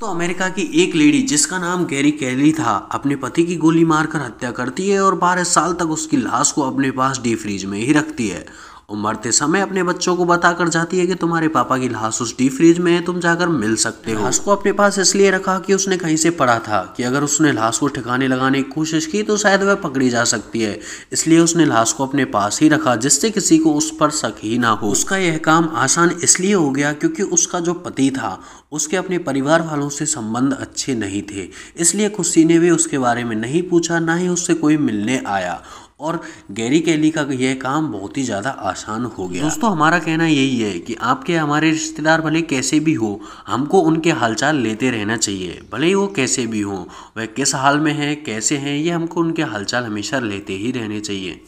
तो अमेरिका की एक लेडी जिसका नाम गैरी कैली था अपने पति की गोली मारकर हत्या करती है और बारह साल तक उसकी लाश को अपने पास डी फ्रीज में ही रखती है और मरते समय अपने बच्चों को बताकर जाती है कि तुम्हारे पापा की लाश उस डी फ्रीज में है तुम जाकर मिल सकते हो लाश को अपने पास इसलिए रखा कि उसने कहीं से पढ़ा था कि अगर उसने लाश को ठिकाने लगाने की कोशिश की तो शायद वह पकड़ी जा सकती है इसलिए उसने लाश को अपने पास ही रखा जिससे किसी को उस पर शक ही ना हो उसका यह काम आसान इसलिए हो गया क्योंकि उसका जो पति था उसके अपने परिवार वालों से संबंध अच्छे नहीं थे इसलिए खुशी ने भी उसके बारे में नहीं पूछा ना ही उससे कोई मिलने आया और गैरी कैली का यह काम बहुत ही ज़्यादा आसान हो गया दोस्तों हमारा कहना यही है कि आपके हमारे रिश्तेदार भले कैसे भी हो हमको उनके हालचाल लेते रहना चाहिए भले ही वो कैसे भी हों वह किस हाल में हैं कैसे हैं ये हमको उनके हालचाल हमेशा लेते ही रहने चाहिए